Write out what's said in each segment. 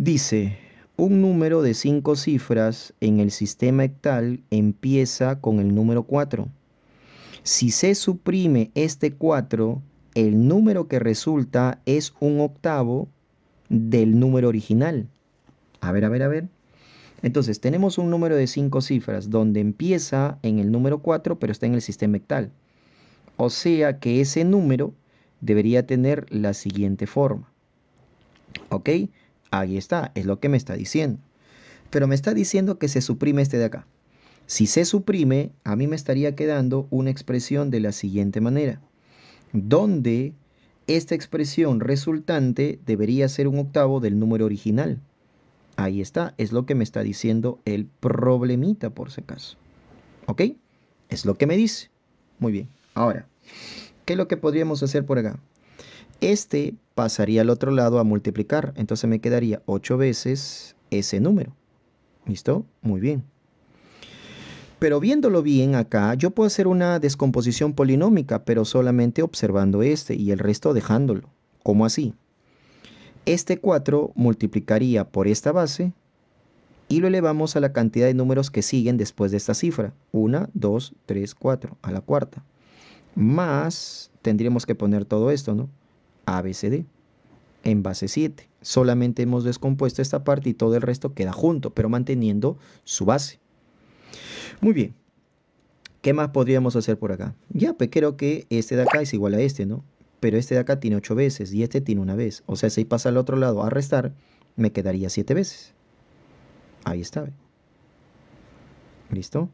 Dice, un número de cinco cifras en el sistema hectal empieza con el número 4. Si se suprime este 4, el número que resulta es un octavo del número original. A ver, a ver, a ver. Entonces, tenemos un número de cinco cifras donde empieza en el número 4, pero está en el sistema hectal. O sea que ese número debería tener la siguiente forma. ¿Ok? Ahí está, es lo que me está diciendo. Pero me está diciendo que se suprime este de acá. Si se suprime, a mí me estaría quedando una expresión de la siguiente manera, donde esta expresión resultante debería ser un octavo del número original. Ahí está, es lo que me está diciendo el problemita por si acaso. ¿Ok? Es lo que me dice. Muy bien, ahora, ¿qué es lo que podríamos hacer por acá? Este pasaría al otro lado a multiplicar. Entonces me quedaría 8 veces ese número. ¿Listo? Muy bien. Pero viéndolo bien acá, yo puedo hacer una descomposición polinómica, pero solamente observando este y el resto dejándolo. ¿Cómo así? Este 4 multiplicaría por esta base y lo elevamos a la cantidad de números que siguen después de esta cifra. 1, 2, 3, 4, a la cuarta. Más, tendríamos que poner todo esto, ¿no? ABCD en base 7. Solamente hemos descompuesto esta parte y todo el resto queda junto, pero manteniendo su base. Muy bien. ¿Qué más podríamos hacer por acá? Ya, pues creo que este de acá es igual a este, ¿no? Pero este de acá tiene 8 veces y este tiene una vez. O sea, si pasa al otro lado a restar, me quedaría 7 veces. Ahí está. ¿Listo?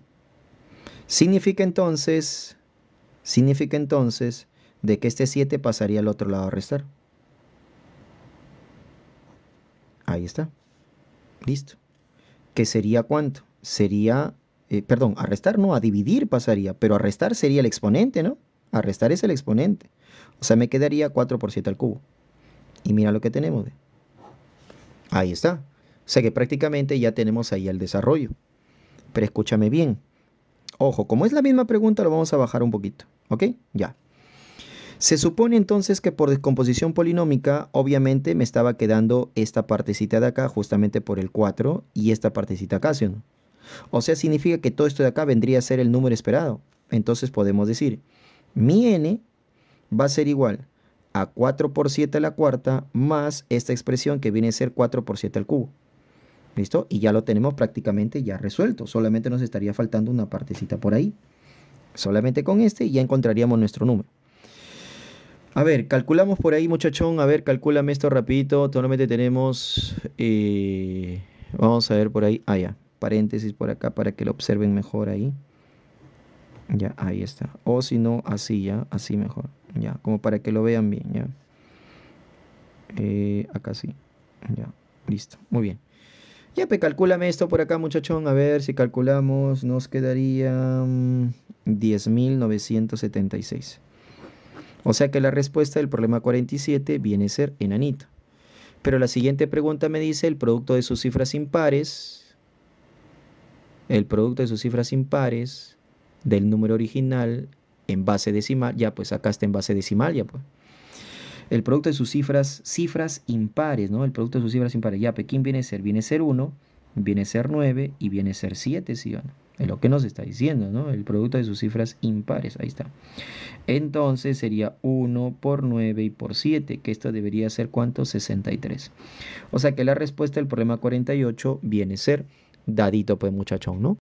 Significa entonces, significa entonces de que este 7 pasaría al otro lado a restar. Ahí está. Listo. ¿Qué sería cuánto? Sería, eh, perdón, a restar no, a dividir pasaría, pero a restar sería el exponente, ¿no? A restar es el exponente. O sea, me quedaría 4 por 7 al cubo. Y mira lo que tenemos. Ahí está. O sea que prácticamente ya tenemos ahí el desarrollo. Pero escúchame bien. Ojo, como es la misma pregunta, lo vamos a bajar un poquito. ¿Ok? Ya. Se supone entonces que por descomposición polinómica, obviamente me estaba quedando esta partecita de acá justamente por el 4 y esta partecita acá, ¿sí? O sea, significa que todo esto de acá vendría a ser el número esperado. Entonces podemos decir, mi n va a ser igual a 4 por 7 a la cuarta más esta expresión que viene a ser 4 por 7 al cubo. ¿Listo? Y ya lo tenemos prácticamente ya resuelto. Solamente nos estaría faltando una partecita por ahí. Solamente con este ya encontraríamos nuestro número. A ver, calculamos por ahí, muchachón. A ver, calculame esto rapidito. Totalmente tenemos... Eh, vamos a ver por ahí. Ah, ya. Paréntesis por acá para que lo observen mejor ahí. Ya, ahí está. O si no, así ya. Así mejor. Ya, como para que lo vean bien. Ya. Eh, acá sí. Ya, listo. Muy bien. Ya, pues calculame esto por acá, muchachón. A ver si calculamos. Nos quedaría 10.976. O sea que la respuesta del problema 47 viene a ser enanito. Pero la siguiente pregunta me dice el producto de sus cifras impares, el producto de sus cifras impares del número original en base decimal, ya pues acá está en base decimal, ya pues. El producto de sus cifras, cifras impares, ¿no? El producto de sus cifras impares, ya, Pekín pues, viene a ser, viene a ser 1 viene a ser 9 y viene ser 7, ¿sí o no? Es lo que nos está diciendo, ¿no? El producto de sus cifras impares, ahí está. Entonces sería 1 por 9 y por 7, que esto debería ser cuánto? 63. O sea que la respuesta del problema 48 viene a ser dadito, pues muchachón, ¿no?